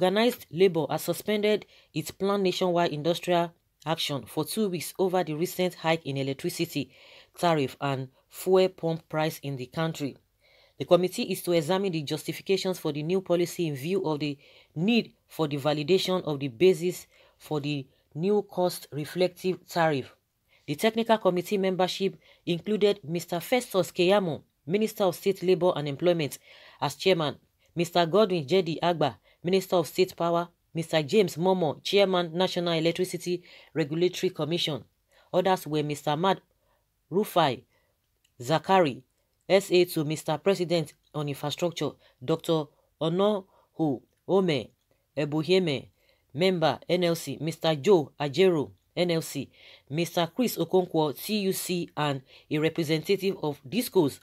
organized labor has suspended its planned nationwide industrial action for two weeks over the recent hike in electricity tariff and fuel pump price in the country. The committee is to examine the justifications for the new policy in view of the need for the validation of the basis for the new cost reflective tariff. The technical committee membership included Mr. Festus Keyamo, Minister of State Labor and Employment, as chairman, Mr. Godwin Jedi Agba, Minister of State Power, Mr. James Momo, Chairman, National Electricity Regulatory Commission. Others were Mr. Mad Rufai Zakari, SA to Mr. President on Infrastructure, Dr. Onohu Ome Ebuhieme, Member, NLC, Mr. Joe Ajero, NLC, Mr. Chris Okonkwo, TUC, and a representative of DISCOS.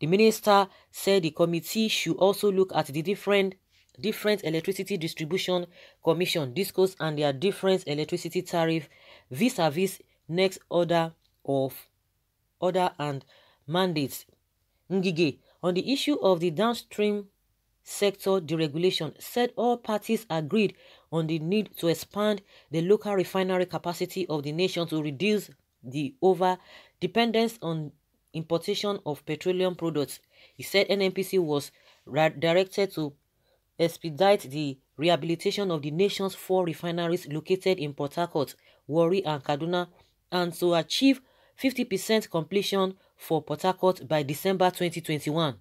The minister said the committee should also look at the different different electricity distribution commission discos and their different electricity tariff vis-a-vis next order of order and mandates. Ngige, on the issue of the downstream sector deregulation, said all parties agreed on the need to expand the local refinery capacity of the nation to reduce the over-dependence on importation of petroleum products. He said NNPC was directed to expedite the rehabilitation of the nation's four refineries located in Port Harcourt, Warri and Kaduna and to achieve 50% completion for Port Harcourt by December 2021.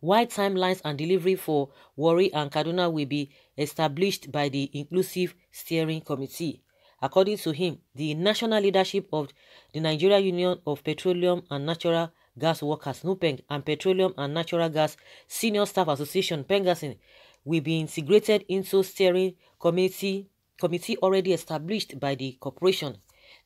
Wide timelines and delivery for Warri and Kaduna will be established by the Inclusive Steering Committee. According to him, the national leadership of the Nigeria Union of Petroleum and Natural Gas Workers NUPENG and Petroleum and Natural Gas Senior Staff Association Pengasin will be integrated into steering committee committee already established by the corporation.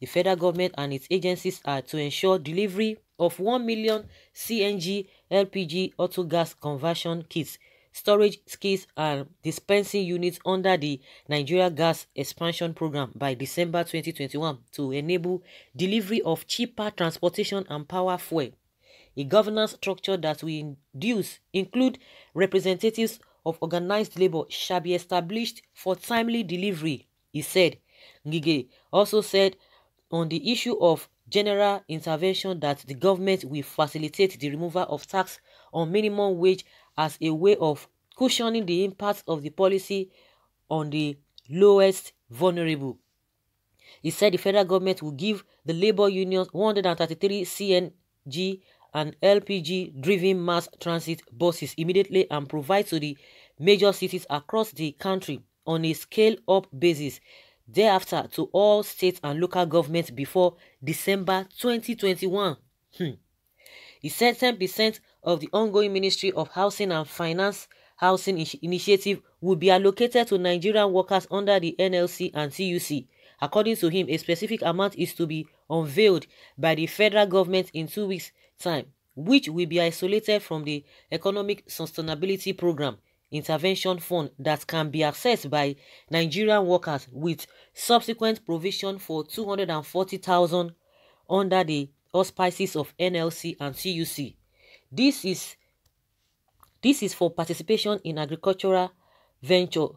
The federal government and its agencies are to ensure delivery of 1 million CNG LPG auto gas conversion kits, storage kits, and dispensing units under the Nigeria Gas Expansion Program by December 2021 to enable delivery of cheaper transportation and power fuel. A governance structure that will induce include representatives of organized labor shall be established for timely delivery, he said. Ngige also said on the issue of general intervention that the government will facilitate the removal of tax on minimum wage as a way of cushioning the impact of the policy on the lowest vulnerable. He said the federal government will give the labor unions 133 CNG and LPG-driven mass transit buses immediately and provide to the major cities across the country on a scale-up basis thereafter to all state and local governments before December 2021. Hmm. He said 10% of the ongoing Ministry of Housing and Finance housing initiative will be allocated to Nigerian workers under the NLC and TUC. According to him, a specific amount is to be unveiled by the federal government in two weeks time, which will be isolated from the Economic Sustainability Program intervention fund that can be accessed by Nigerian workers with subsequent provision for 240,000 under the auspices of NLC and CUC. This is this is for participation in agricultural venture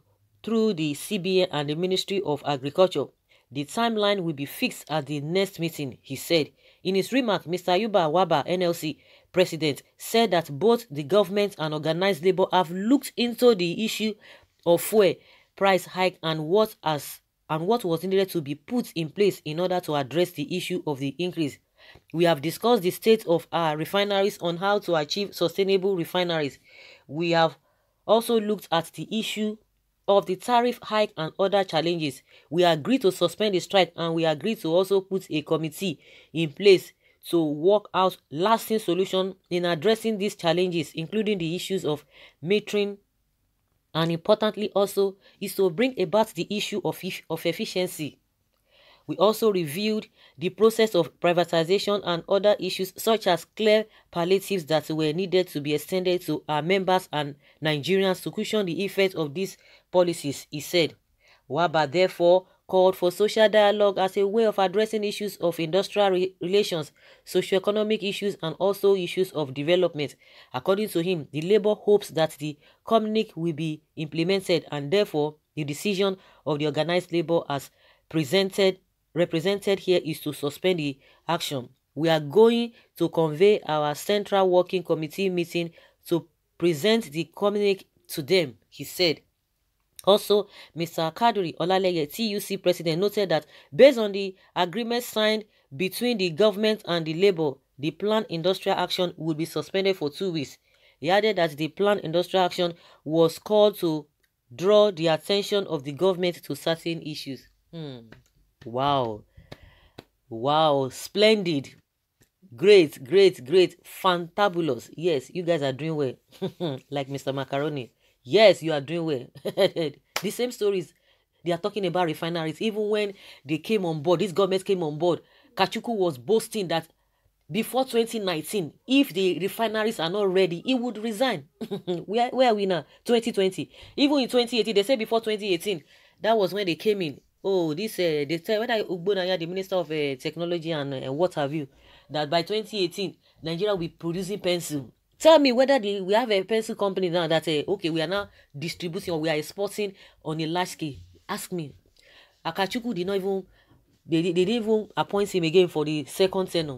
through the CBA and the Ministry of Agriculture. The timeline will be fixed at the next meeting, he said. In his remark, Mr. Yuba Waba, NLC president, said that both the government and organized labor have looked into the issue of fuel price hike and what has and what was needed to be put in place in order to address the issue of the increase. We have discussed the state of our refineries on how to achieve sustainable refineries. We have also looked at the issue of the tariff hike and other challenges, we agreed to suspend the strike and we agreed to also put a committee in place to work out lasting solution in addressing these challenges, including the issues of metering and importantly also is to bring about the issue of, of efficiency. We also reviewed the process of privatization and other issues such as clear palliatives that were needed to be extended to our members and Nigerians to cushion the effects of these policies, he said. Waba therefore called for social dialogue as a way of addressing issues of industrial re relations, socio-economic issues, and also issues of development. According to him, the Labour hopes that the Communique will be implemented and therefore the decision of the organised Labour as presented represented here is to suspend the action. We are going to convey our Central Working Committee meeting to present the Communique to them, he said. Also, Mr. Kaduri Olaleye, TUC president, noted that based on the agreement signed between the government and the labor, the planned industrial action would be suspended for two weeks. He added that the planned industrial action was called to draw the attention of the government to certain issues. Hmm. Wow. Wow. Splendid. Great, great, great. Fantabulous. Yes, you guys are doing well. like Mr. Macaroni. Yes, you are doing well. the same stories they are talking about refineries. Even when they came on board, these governments came on board, Kachuku was boasting that before 2019, if the refineries are not ready, he would resign. where, where are we now? 2020. Even in 2018, they said before 2018, that was when they came in. Oh, this, uh, they tell whether Ugbonaya, the Minister of uh, Technology and uh, what have you, that by 2018, Nigeria will be producing pencil. Tell me whether the, we have a pencil company now that, uh, okay, we are now distributing or we are exporting on a large scale. Ask me. Akachuku did not even, they, they didn't even appoint him again for the second tenor.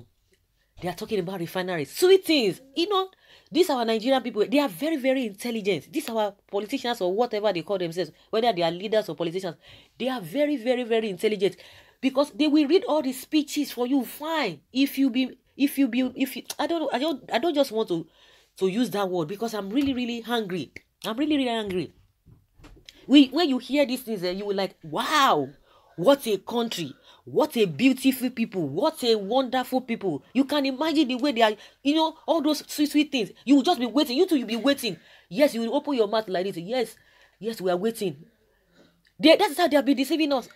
They are talking about refineries. Sweet things. You know, these our Nigerian people, they are very, very intelligent. These our politicians or whatever they call themselves, whether they are leaders or politicians, they are very, very, very intelligent because they will read all the speeches for you. Fine, if you be, if you be, if you, I don't know, I don't, I don't just want to to use that word because I'm really, really hungry. I'm really, really angry. We, when you hear these things, eh, you will like, wow, what a country, what a beautiful people, what a wonderful people. You can imagine the way they are, you know, all those sweet, sweet things. You will just be waiting. You two, you'll be waiting. Yes, you will open your mouth like this. Yes, yes, we are waiting. They, that's how they have been deceiving us.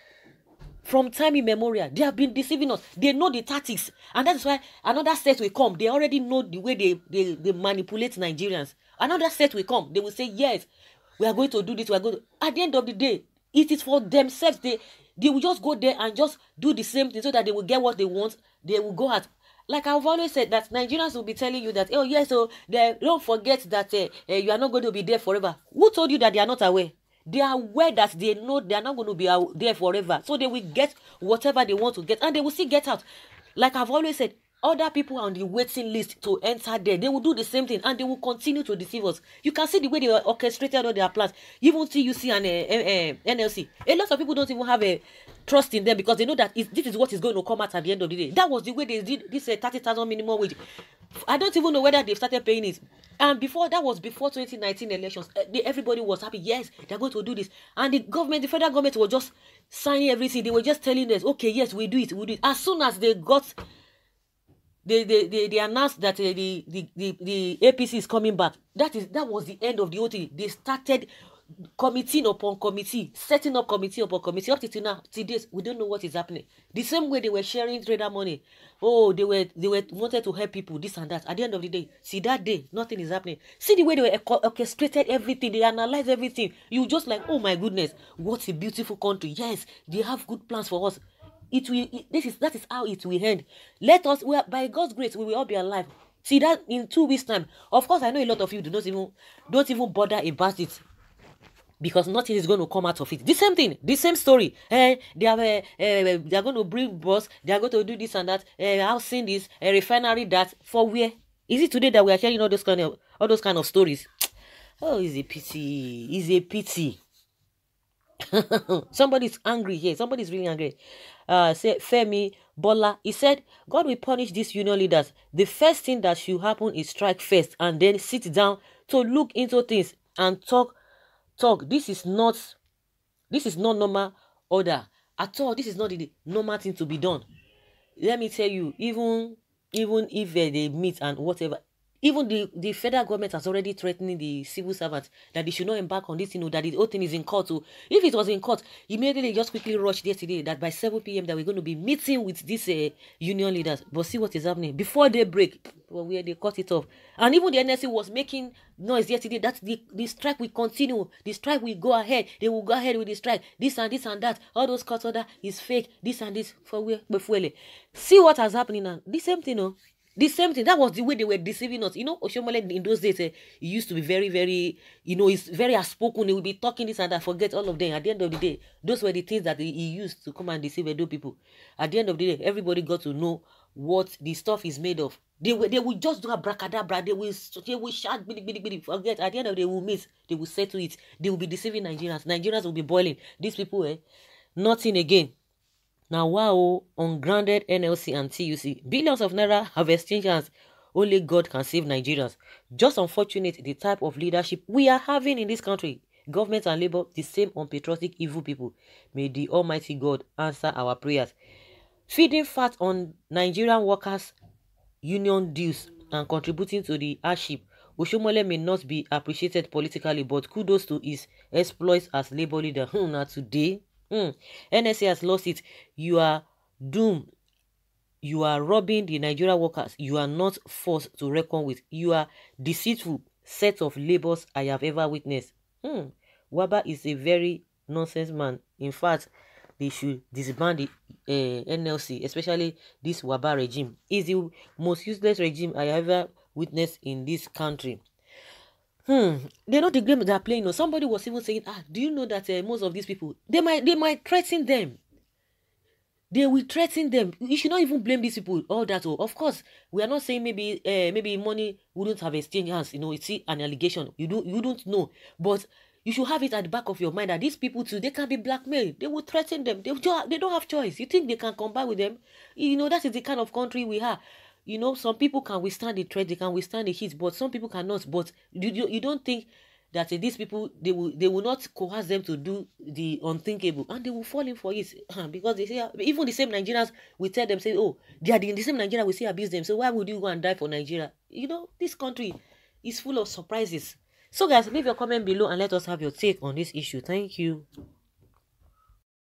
From time immemorial, they have been deceiving us. They know the tactics. And that's why another set will come. They already know the way they, they, they manipulate Nigerians. Another set will come. They will say, yes, we are going to do this. We are going to... At the end of the day, it is for themselves. They, they will just go there and just do the same thing so that they will get what they want. They will go at like I've always said that Nigerians will be telling you that oh yes, so oh, they don't forget that uh, uh, you are not going to be there forever. Who told you that they are not aware? they are aware that they know they are not going to be there forever so they will get whatever they want to get and they will still get out like i've always said other people on the waiting list to enter there they will do the same thing and they will continue to deceive us you can see the way they orchestrated all their plans even tuc and uh, uh, nlc a lot of people don't even have a trust in them because they know that this is what is going to come out at the end of the day that was the way they did this uh, thirty thousand minimum wage i don't even know whether they've started paying it And before that was before 2019 elections. Eh, everybody was happy. Yes, they're going to do this. And the government, the federal government, was just signing everything. They were just telling us, okay, yes, we do it, we do it. As soon as they got, they they they, they announced that eh, the, the the the APC is coming back. That is that was the end of the whole thing. They started committee upon committee, setting up committee upon committee. Up to now, to this, we don't know what is happening. The same way they were sharing trader money. Oh, they were they were wanted to help people, this and that. At the end of the day, see that day, nothing is happening. See the way they were orchestrated everything, they analyzed everything. You just like, oh my goodness, what a beautiful country. Yes, they have good plans for us. It will it, this is that is how it will end. Let us we are, by God's grace, we will all be alive. See that in two weeks' time. Of course, I know a lot of you do not even don't even bother about it because nothing is going to come out of it. The same thing, the same story. Eh, they are eh, eh, they are going to bring boss. They are going to do this and that. Eh, I've seen this a eh, refinery that for where is it today that we are hearing all those kind of all those kind of stories? Oh, it's a pity. It's a pity. Somebody's angry here. Somebody's really angry. Uh, say Femi Bola. He said, God will punish these union leaders. The first thing that should happen is strike first and then sit down to look into things and talk talk this is not this is not normal order at all this is not the normal thing to be done let me tell you even even if uh, they meet and whatever even the the federal government has already threatening the civil servants that they should not embark on this you know that the whole thing is in court so oh. if it was in court immediately just quickly rushed yesterday that by 7 p.m that we're going to be meeting with these uh, union leaders but see what is happening before they break well, where they cut it off and even the nsc was making noise yesterday that the, the strike will continue the strike will go ahead they will go ahead with the strike this and this and that all those cuts order is fake this and this for where see what has happening now the same thing you oh. know, the same thing that was the way they were deceiving us you know Oshiomhole in those days eh, he used to be very very you know he's very outspoken he would be talking this and that forget all of them at the end of the day those were the things that he, he used to come and deceive Edo people at the end of the day everybody got to know what the stuff is made of they will they will just do abracadabra they will they will shout bidi bidi bidi forget at the end of the day they will meet they will settle it they will be deceiving Nigerians Nigerians will be boiling these people eh nothing again Now, wow, ungrounded NLC and TUC, billions of naira have exchanged hands. Only God can save Nigerians. Just unfortunate the type of leadership we are having in this country. Government and labor, the same unpatriotic evil people. May the Almighty God answer our prayers. Feeding fat on Nigerian workers' union dues and contributing to the hardship Oshomole may not be appreciated politically, but kudos to his exploits as labor leader. Hmm, now today, Mm. NSA has lost it. You are doomed. You are robbing the Nigeria workers. You are not forced to reckon with. You are deceitful set of labors I have ever witnessed. Mm. Waba is a very nonsense man. In fact, they should disband the uh, eh, NLC, especially this Waba regime. Is the most useless regime I ever witnessed in this country hmm, they're not the game they're playing. No, somebody was even saying, ah, do you know that uh, most of these people they might they might threaten them. They will threaten them. You should not even blame these people. All that, oh, of course, we are not saying maybe uh, maybe money wouldn't have exchanged hands. You know, it's an allegation. You do you don't know, but you should have it at the back of your mind that these people too they can be blackmailed they will threaten them they, they don't have choice you think they can come back with them you know that is the kind of country we have you know some people can withstand the threat they can withstand the heat but some people cannot but you, you, you don't think that uh, these people they will they will not coerce them to do the unthinkable and they will fall in for it because they say ah, even the same nigerians we tell them say oh they are the, the same nigeria we say abuse them so why would you go and die for nigeria you know this country is full of surprises so guys leave your comment below and let us have your take on this issue thank you